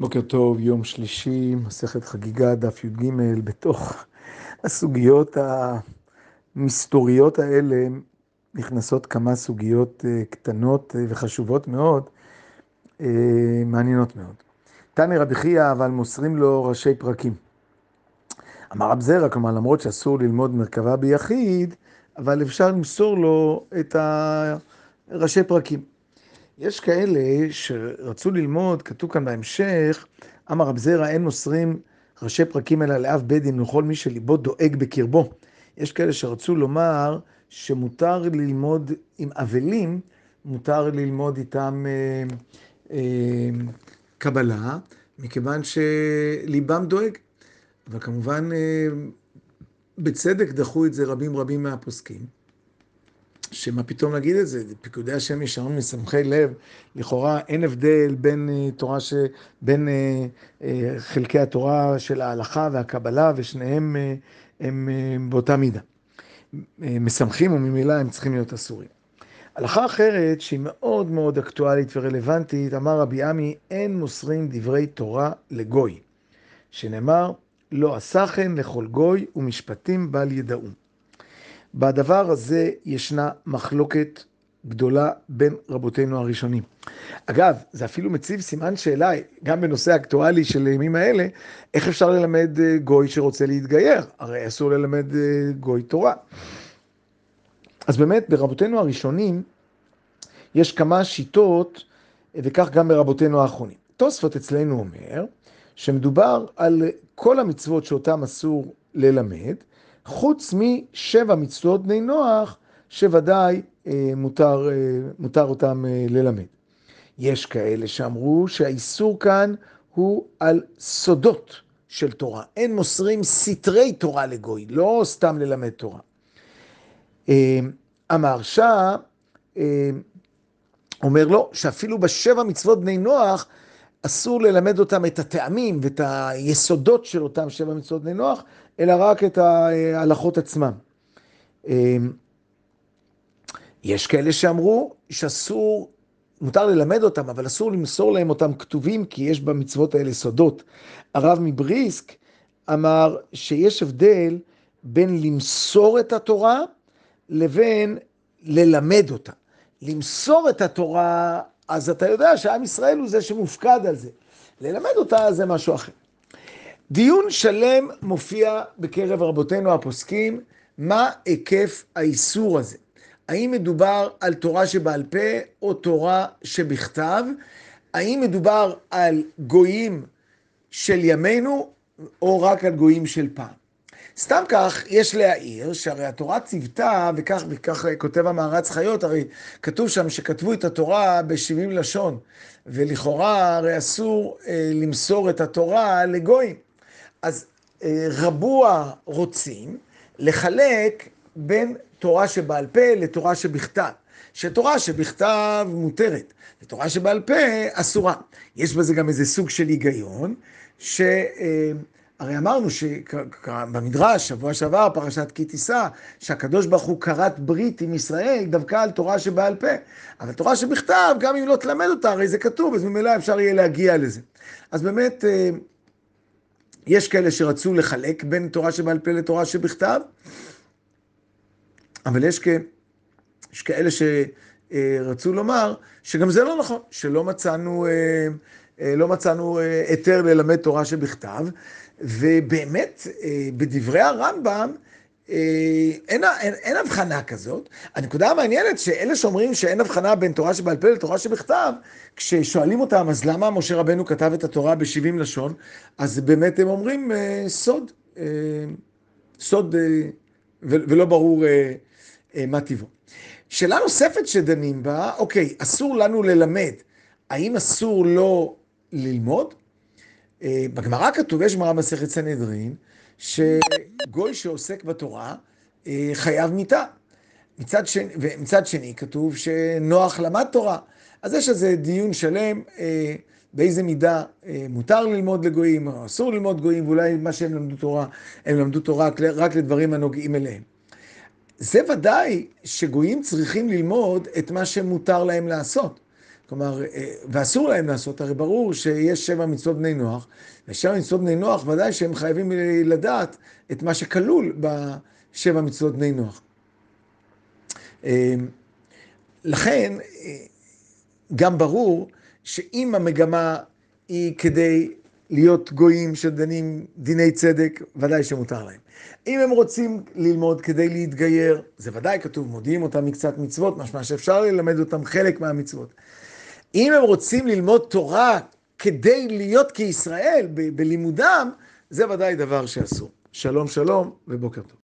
בוקר טוב, יום שלישי, מסכת חגיגה, דף י"ג, בתוך הסוגיות המסתוריות האלה נכנסות כמה סוגיות אה, קטנות אה, וחשובות מאוד, אה, מעניינות מאוד. תנא רבי חייא, אבל מוסרים לו ראשי פרקים. אמר רב זרע, כלומר, למרות שאסור ללמוד מרכבה ביחיד, אבל אפשר למסור לו את ראשי פרקים. יש כאלה שרצו ללמוד, כתוב כאן בהמשך, אמר רב זרע אין מוסרים ראשי פרקים אלא לאב בית דין לכל מי שליבו דואג בקרבו. יש כאלה שרצו לומר שמותר ללמוד עם אבלים, מותר ללמוד איתם אה, אה, קבלה, מכיוון שליבם דואג. וכמובן, אה, בצדק דחו את זה רבים רבים מהפוסקים. שמה פתאום להגיד את זה? פיקודי השם ישרים מסמכי לב. לכאורה אין הבדל בין אה, תורה ש... בין אה, אה, חלקי התורה של ההלכה והקבלה, ושניהם אה, הם אה, באותה מידה. אה, מסמכים וממילא הם צריכים להיות אסורים. הלכה אחרת, שהיא מאוד מאוד אקטואלית ורלוונטית, אמר רבי עמי, אין מוסרים דברי תורה לגוי, שנאמר, לא עשה כן לכל גוי ומשפטים בל ידעום. בדבר הזה ישנה מחלוקת גדולה בין רבותינו הראשונים. אגב, זה אפילו מציב סימן שאלה, גם בנושא האקטואלי של הימים האלה, איך אפשר ללמד אה, גוי שרוצה להתגייר? הרי אסור ללמד אה, גוי תורה. אז באמת, ברבותינו הראשונים, יש כמה שיטות, וכך גם ברבותינו האחרונים. תוספות אצלנו אומר, שמדובר על כל המצוות שאותם אסור ללמד, חוץ משבע מצוות בני נוח, שוודאי אה, מותר, אה, מותר אותם אה, ללמד. יש כאלה שאמרו שהאיסור כאן הוא על סודות של תורה. אין מוסרים סתרי תורה לגוי, לא סתם ללמד תורה. אה, אמר אה, אומר לו שאפילו בשבע מצוות בני נוח אסור ללמד אותם את הטעמים ואת היסודות של אותם שבע מצוות בני נוח, אלא רק את ההלכות עצמם. אמ, יש כאלה שאמרו שאסור, מותר ללמד אותם, אבל אסור למסור להם אותם כתובים, כי יש במצוות האלה סודות. הרב מבריסק אמר שיש הבדל בין למסור את התורה לבין ללמד אותה. למסור את התורה אז אתה יודע שעם ישראל הוא זה שמופקד על זה. ללמד אותה זה משהו אחר. דיון שלם מופיע בקרב רבותינו הפוסקים, מה היקף האיסור הזה? האם מדובר על תורה שבעל פה או תורה שבכתב? האם מדובר על גויים של ימינו או רק על גויים של פעם? סתם כך, יש להעיר שהרי התורה ציוותה, וכך, וכך כותב המערץ חיות, הרי כתוב שם שכתבו את התורה ב-70 לשון, ולכאורה הרי אסור אה, למסור את התורה לגויים. אז אה, רבוע רוצים לחלק בין תורה שבעל פה לתורה שבכתב. שתורה שבכתב מותרת, ותורה שבעל פה אסורה. יש בזה גם איזה סוג של היגיון, ש... אה, הרי אמרנו שבמדרש, שבוע שעבר, פרשת כי תישא, שהקדוש ברוך הוא כרת ברית עם ישראל דווקא על תורה שבעל פה. אבל תורה שבכתב, גם אם לא תלמד אותה, הרי זה כתוב, אז ממילא אפשר יהיה להגיע לזה. אז באמת, אה, יש כאלה שרצו לחלק בין תורה שבעל פה לתורה שבכתב, אבל יש, כ... יש כאלה שרצו אה, לומר שגם זה לא נכון, שלא מצאנו... אה, אה, לא מצאנו אה, היתר ללמד תורה שבכתב, ובאמת, אה, בדברי הרמב"ם, אין, אין, אין הבחנה כזאת. הנקודה המעניינת שאלה שאומרים שאין הבחנה בין תורה שבעל פה לתורה שבכתב, כששואלים אותם, אז למה משה רבנו כתב את התורה ב-70 לשון, אז באמת הם אומרים אה, סוד, אה, סוד, אה, ולא ברור אה, אה, מה טיבו. שאלה נוספת שדנים בה, אוקיי, אסור לנו ללמד, האם אסור לו ללמוד. אה, בגמרא כתוב, יש גמרא מסכת סנהדרין, שגוי שעוסק בתורה אה, חייב מיתה. מצד שני, ומצד שני כתוב שנוח למד תורה. אז יש איזה דיון שלם אה, באיזה מידה אה, מותר ללמוד לגויים או אסור ללמוד גויים, ואולי מה שהם למדו תורה, הם למדו תורה רק לדברים הנוגעים אליהם. זה ודאי שגויים צריכים ללמוד את מה שמותר להם לעשות. כלומר, אה, ואסור להם לעשות, הרי ברור שיש שבע מצוות בני נוח, ושבע מצוות בני נוח ודאי שהם חייבים לדעת את מה שכלול בשבע מצוות בני נוח. אה, לכן, אה, גם ברור שאם המגמה היא כדי להיות גויים שדנים דיני צדק, ודאי שמותר להם. אם הם רוצים ללמוד כדי להתגייר, זה ודאי כתוב, מודיעים אותם מקצת מצוות, משמע שאפשר ללמד אותם חלק מהמצוות. אם הם רוצים ללמוד תורה כדי להיות כישראל בלימודם, זה ודאי דבר שאסור. שלום שלום ובוקר טוב.